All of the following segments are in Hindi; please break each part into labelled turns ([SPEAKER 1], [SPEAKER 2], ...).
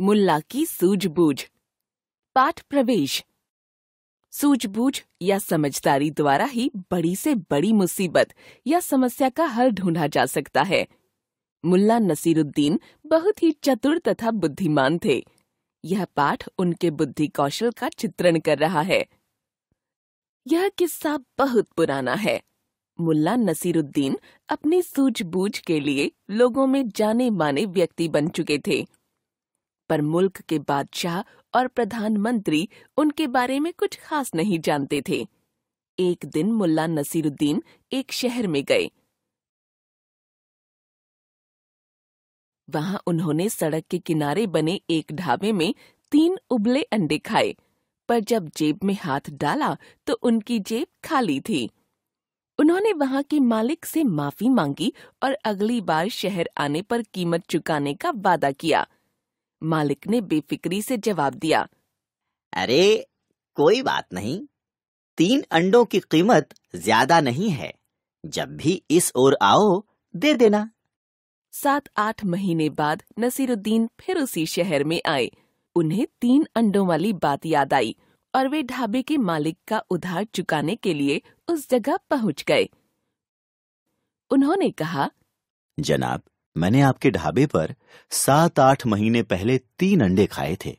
[SPEAKER 1] मुल्ला की सूझबूझ पाठ प्रवेश सूझबूझ या समझदारी द्वारा ही बड़ी से बड़ी मुसीबत या समस्या का हल ढूंढा जा सकता है मुल्ला नसीरुद्दीन बहुत ही चतुर तथा बुद्धिमान थे यह पाठ उनके बुद्धि कौशल का चित्रण कर रहा है यह किस्सा बहुत पुराना है मुल्ला नसीरुद्दीन अपनी सूझबूझ के लिए लोगों में जाने माने व्यक्ति बन चुके थे पर मुल्क के बादशाह और प्रधानमंत्री उनके बारे में कुछ खास नहीं जानते थे एक दिन मुल्ला नसीरुद्दीन एक शहर में गए वहां उन्होंने सड़क के किनारे बने एक ढाबे में तीन उबले अंडे खाए पर जब जेब में हाथ डाला तो उनकी जेब खाली थी उन्होंने वहां के मालिक से माफी मांगी और अगली बार शहर आने पर कीमत चुकाने का वादा किया मालिक ने बेफिक्री से जवाब दिया अरे कोई बात नहीं
[SPEAKER 2] तीन अंडों की कीमत ज्यादा नहीं है जब भी इस ओर
[SPEAKER 1] आओ दे देना सात आठ महीने बाद नसीरुद्दीन फिर उसी शहर में आए उन्हें तीन अंडों वाली बात याद आई और वे ढाबे के मालिक का उधार चुकाने के लिए उस जगह पहुंच गए उन्होंने कहा
[SPEAKER 3] जनाब मैंने आपके ढाबे पर सात आठ महीने पहले तीन अंडे खाए थे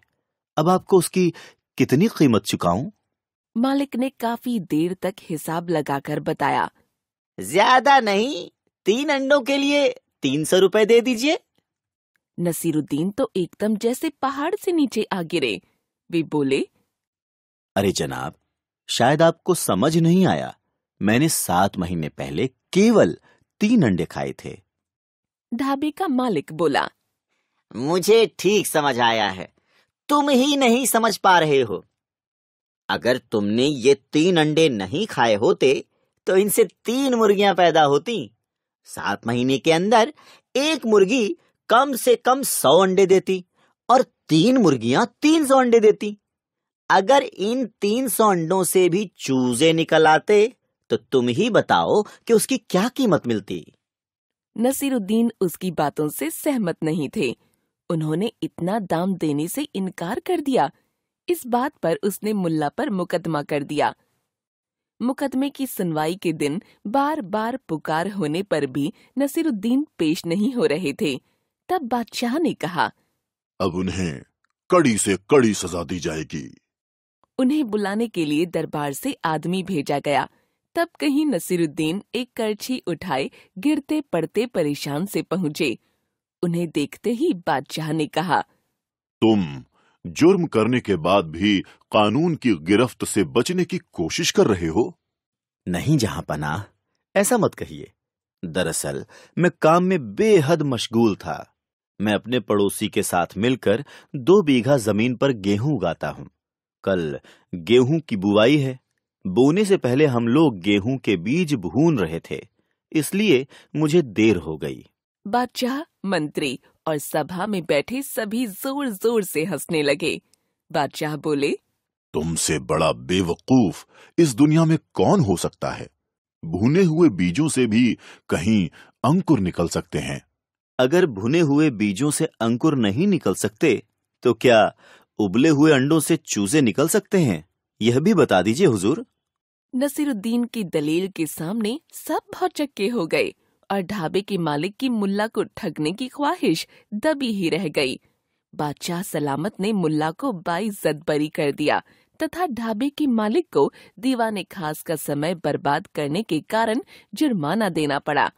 [SPEAKER 3] अब आपको उसकी कितनी कीमत चुकाऊं?
[SPEAKER 1] मालिक ने काफी देर तक हिसाब लगाकर बताया ज्यादा नहीं तीन अंडों के लिए तीन सौ रूपए दे दीजिए नसीरुद्दीन तो एकदम जैसे पहाड़ से नीचे आ गिरे वे बोले अरे जनाब
[SPEAKER 3] शायद आपको समझ नहीं आया मैंने सात महीने पहले केवल तीन अंडे खाए थे
[SPEAKER 2] ढाबे का मालिक बोला मुझे ठीक समझ आया है तुम ही नहीं समझ पा रहे हो अगर तुमने ये तीन अंडे नहीं खाए होते तो इनसे तीन मुर्गियां पैदा होती सात महीने के अंदर एक मुर्गी कम से कम सौ अंडे देती और तीन मुर्गियां तीन सौ अंडे देती अगर इन तीन सौ अंडों से भी चूजे निकल आते तो तुम ही बताओ कि उसकी क्या कीमत मिलती
[SPEAKER 1] नसीरुद्दीन उसकी बातों से सहमत नहीं थे उन्होंने इतना दाम देने से इनकार कर दिया इस बात पर उसने मुल्ला पर मुकदमा कर दिया मुकदमे की सुनवाई के दिन बार बार पुकार होने पर भी नसीरुद्दीन पेश नहीं हो रहे थे तब बादशाह ने कहा
[SPEAKER 4] अब उन्हें कड़ी से कड़ी सजा दी जाएगी
[SPEAKER 1] उन्हें बुलाने के लिए दरबार से आदमी भेजा गया तब कहीं नसीरुद्दीन एक करछी उठाए गिरते पड़ते परेशान से पहुंचे उन्हें देखते ही बादशाह ने कहा
[SPEAKER 4] तुम जुर्म करने के बाद भी कानून की गिरफ्त से बचने
[SPEAKER 3] की कोशिश कर रहे हो नहीं जहां पना ऐसा मत कहिए दरअसल मैं काम में बेहद मशगूल था मैं अपने पड़ोसी के साथ मिलकर दो बीघा जमीन पर गेहूं उगाता हूं कल गेहूं की बुवाई है बोने से पहले हम लोग गेहूं के बीज भून रहे थे इसलिए मुझे देर हो गई
[SPEAKER 1] बादशाह मंत्री और सभा में बैठे सभी जोर जोर से हंसने लगे बादशाह बोले
[SPEAKER 4] तुमसे बड़ा बेवकूफ इस दुनिया में कौन हो सकता है भुने हुए बीजों से भी कहीं
[SPEAKER 3] अंकुर निकल सकते हैं अगर भुने हुए बीजों से अंकुर नहीं निकल सकते तो क्या उबले हुए अंडों से चूजे निकल सकते हैं यह भी बता दीजिए हुजूर
[SPEAKER 1] नसीरुद्दीन की दलील के सामने सब भौचक्के हो गए और ढाबे के मालिक की मुल्ला को ठगने की ख्वाहिश दबी ही रह गई बादशाह सलामत ने मुल्ला को बाइज्जत बरी कर दिया तथा ढाबे के मालिक को दीवाने खास का समय बर्बाद करने के कारण जुर्माना देना पड़ा